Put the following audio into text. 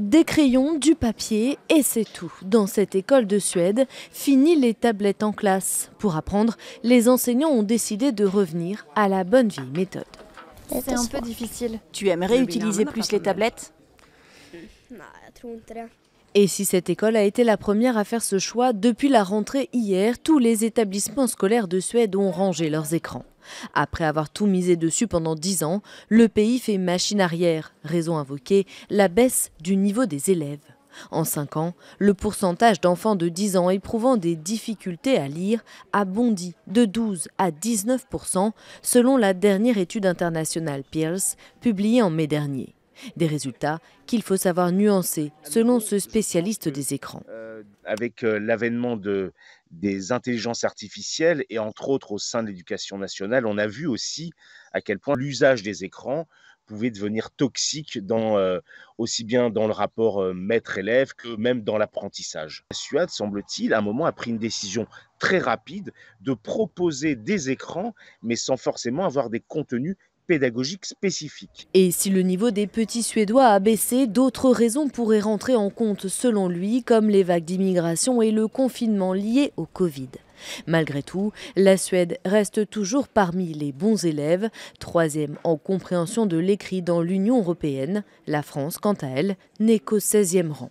des crayons, du papier et c'est tout. Dans cette école de Suède, fini les tablettes en classe. Pour apprendre, les enseignants ont décidé de revenir à la bonne vieille méthode. C'est un peu difficile. Tu aimerais utiliser plus les tablettes et si cette école a été la première à faire ce choix, depuis la rentrée hier, tous les établissements scolaires de Suède ont rangé leurs écrans. Après avoir tout misé dessus pendant dix ans, le pays fait machine arrière, raison invoquée, la baisse du niveau des élèves. En cinq ans, le pourcentage d'enfants de 10 ans éprouvant des difficultés à lire a bondi de 12 à 19 selon la dernière étude internationale Peers publiée en mai dernier. Des résultats qu'il faut savoir nuancer selon ce spécialiste des écrans. Euh, avec euh, l'avènement de, des intelligences artificielles et entre autres au sein de l'éducation nationale, on a vu aussi à quel point l'usage des écrans pouvait devenir toxique dans, euh, aussi bien dans le rapport maître-élève que même dans l'apprentissage. Suad, semble-t-il, à un moment a pris une décision très rapide de proposer des écrans, mais sans forcément avoir des contenus pédagogique spécifique. Et si le niveau des petits Suédois a baissé, d'autres raisons pourraient rentrer en compte selon lui, comme les vagues d'immigration et le confinement lié au Covid. Malgré tout, la Suède reste toujours parmi les bons élèves, troisième en compréhension de l'écrit dans l'Union européenne. La France, quant à elle, n'est qu'au 16e rang.